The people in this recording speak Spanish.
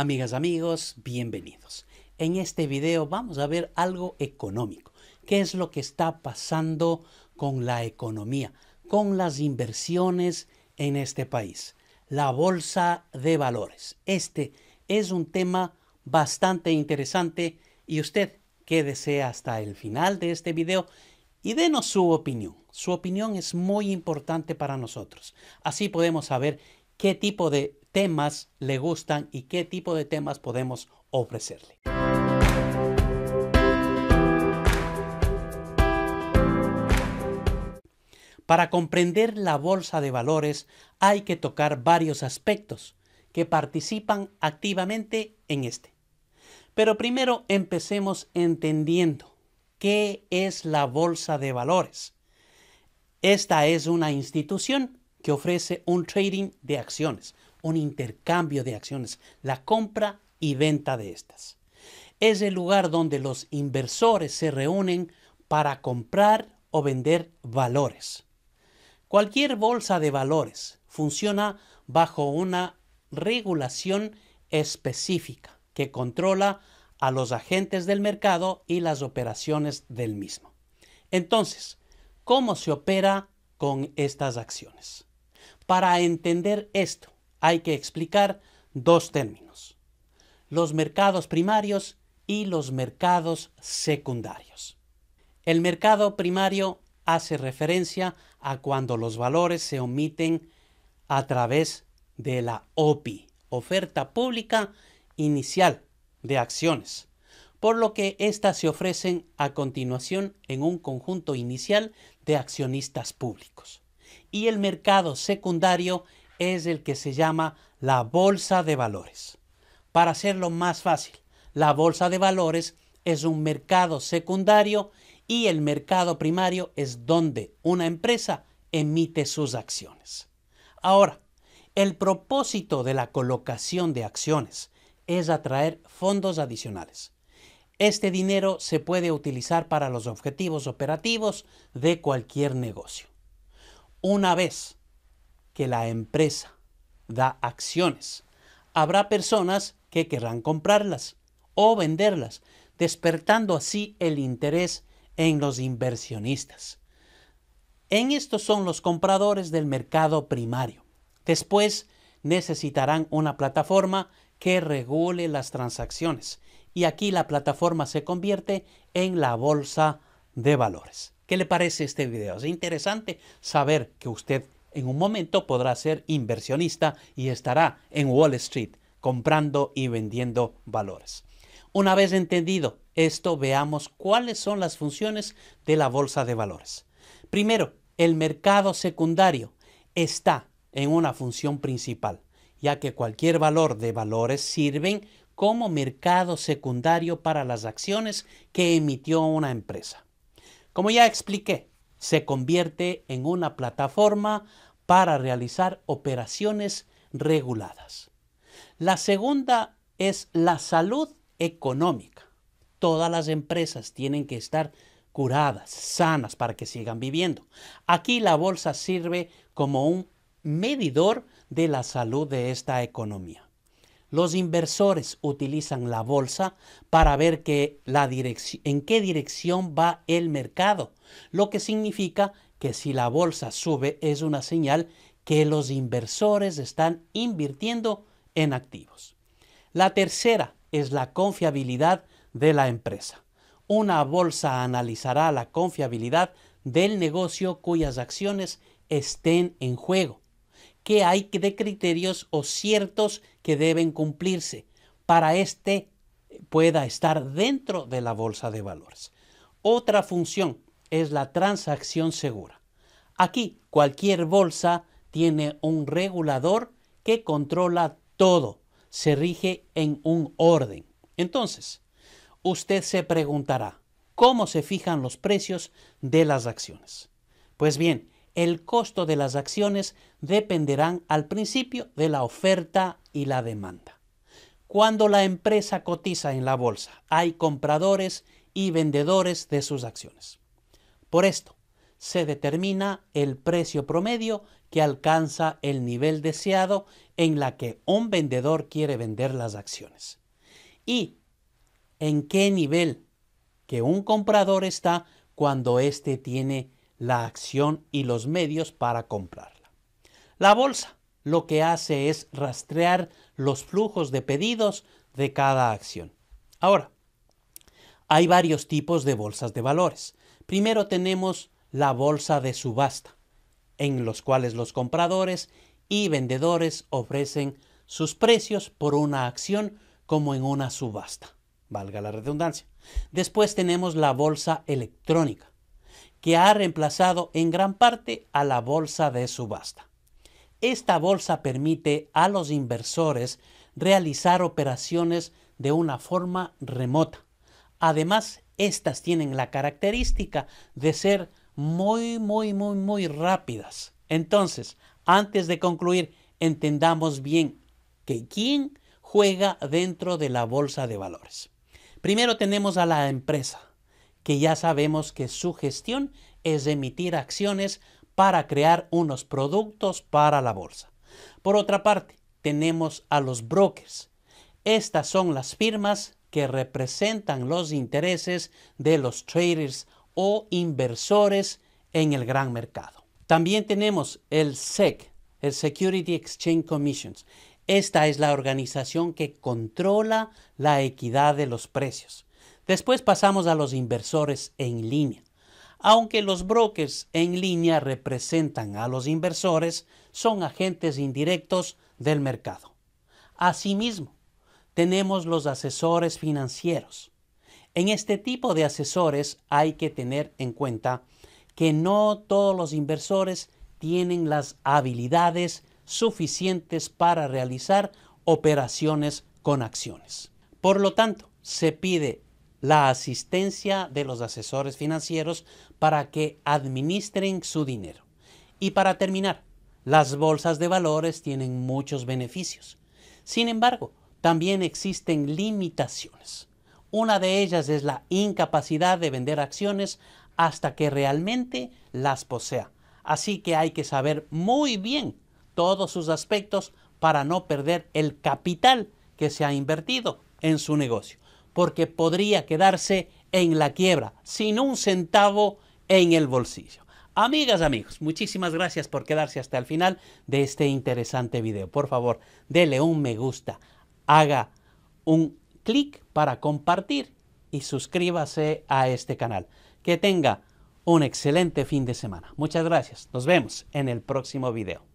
Amigas, amigos, bienvenidos. En este video vamos a ver algo económico. ¿Qué es lo que está pasando con la economía, con las inversiones en este país? La bolsa de valores. Este es un tema bastante interesante y usted quédese hasta el final de este video y denos su opinión. Su opinión es muy importante para nosotros. Así podemos saber qué tipo de temas le gustan y qué tipo de temas podemos ofrecerle. Para comprender la bolsa de valores hay que tocar varios aspectos que participan activamente en este. Pero primero empecemos entendiendo qué es la bolsa de valores. Esta es una institución que ofrece un trading de acciones, un intercambio de acciones, la compra y venta de estas. Es el lugar donde los inversores se reúnen para comprar o vender valores. Cualquier bolsa de valores funciona bajo una regulación específica que controla a los agentes del mercado y las operaciones del mismo. Entonces, ¿cómo se opera con estas acciones? Para entender esto, hay que explicar dos términos, los mercados primarios y los mercados secundarios. El mercado primario hace referencia a cuando los valores se omiten a través de la OPI, oferta pública inicial de acciones, por lo que éstas se ofrecen a continuación en un conjunto inicial de accionistas públicos. Y el mercado secundario es el que se llama la bolsa de valores. Para hacerlo más fácil, la bolsa de valores es un mercado secundario y el mercado primario es donde una empresa emite sus acciones. Ahora, el propósito de la colocación de acciones es atraer fondos adicionales. Este dinero se puede utilizar para los objetivos operativos de cualquier negocio. Una vez la empresa da acciones, habrá personas que querrán comprarlas o venderlas, despertando así el interés en los inversionistas. En estos son los compradores del mercado primario. Después necesitarán una plataforma que regule las transacciones y aquí la plataforma se convierte en la bolsa de valores. ¿Qué le parece este video? Es interesante saber que usted en un momento podrá ser inversionista y estará en Wall Street comprando y vendiendo valores. Una vez entendido esto, veamos cuáles son las funciones de la bolsa de valores. Primero, el mercado secundario está en una función principal, ya que cualquier valor de valores sirven como mercado secundario para las acciones que emitió una empresa. Como ya expliqué, se convierte en una plataforma para realizar operaciones reguladas. La segunda es la salud económica. Todas las empresas tienen que estar curadas, sanas, para que sigan viviendo. Aquí la bolsa sirve como un medidor de la salud de esta economía. Los inversores utilizan la bolsa para ver en qué dirección va el mercado lo que significa que si la bolsa sube es una señal que los inversores están invirtiendo en activos. La tercera es la confiabilidad de la empresa. Una bolsa analizará la confiabilidad del negocio cuyas acciones estén en juego, Qué hay de criterios o ciertos que deben cumplirse para este pueda estar dentro de la bolsa de valores. Otra función es la transacción segura. Aquí cualquier bolsa tiene un regulador que controla todo, se rige en un orden. Entonces, usted se preguntará, ¿cómo se fijan los precios de las acciones? Pues bien, el costo de las acciones dependerán al principio de la oferta y la demanda. Cuando la empresa cotiza en la bolsa, hay compradores y vendedores de sus acciones. Por esto, se determina el precio promedio que alcanza el nivel deseado en la que un vendedor quiere vender las acciones y en qué nivel que un comprador está cuando éste tiene la acción y los medios para comprarla. La bolsa lo que hace es rastrear los flujos de pedidos de cada acción. Ahora, hay varios tipos de bolsas de valores. Primero tenemos la bolsa de subasta, en los cuales los compradores y vendedores ofrecen sus precios por una acción como en una subasta, valga la redundancia. Después tenemos la bolsa electrónica, que ha reemplazado en gran parte a la bolsa de subasta. Esta bolsa permite a los inversores realizar operaciones de una forma remota. Además, estas tienen la característica de ser muy, muy, muy, muy rápidas. Entonces, antes de concluir, entendamos bien que quién juega dentro de la bolsa de valores. Primero tenemos a la empresa, que ya sabemos que su gestión es emitir acciones para crear unos productos para la bolsa. Por otra parte, tenemos a los brokers. Estas son las firmas que representan los intereses de los traders o inversores en el gran mercado. También tenemos el SEC, el Security Exchange Commission. Esta es la organización que controla la equidad de los precios. Después pasamos a los inversores en línea. Aunque los brokers en línea representan a los inversores, son agentes indirectos del mercado. Asimismo, tenemos los asesores financieros. En este tipo de asesores hay que tener en cuenta que no todos los inversores tienen las habilidades suficientes para realizar operaciones con acciones. Por lo tanto, se pide la asistencia de los asesores financieros para que administren su dinero. Y para terminar, las bolsas de valores tienen muchos beneficios. Sin embargo, también existen limitaciones. Una de ellas es la incapacidad de vender acciones hasta que realmente las posea. Así que hay que saber muy bien todos sus aspectos para no perder el capital que se ha invertido en su negocio, porque podría quedarse en la quiebra sin un centavo en el bolsillo. Amigas, amigos, muchísimas gracias por quedarse hasta el final de este interesante video. Por favor, dele un me gusta haga un clic para compartir y suscríbase a este canal. Que tenga un excelente fin de semana. Muchas gracias. Nos vemos en el próximo video.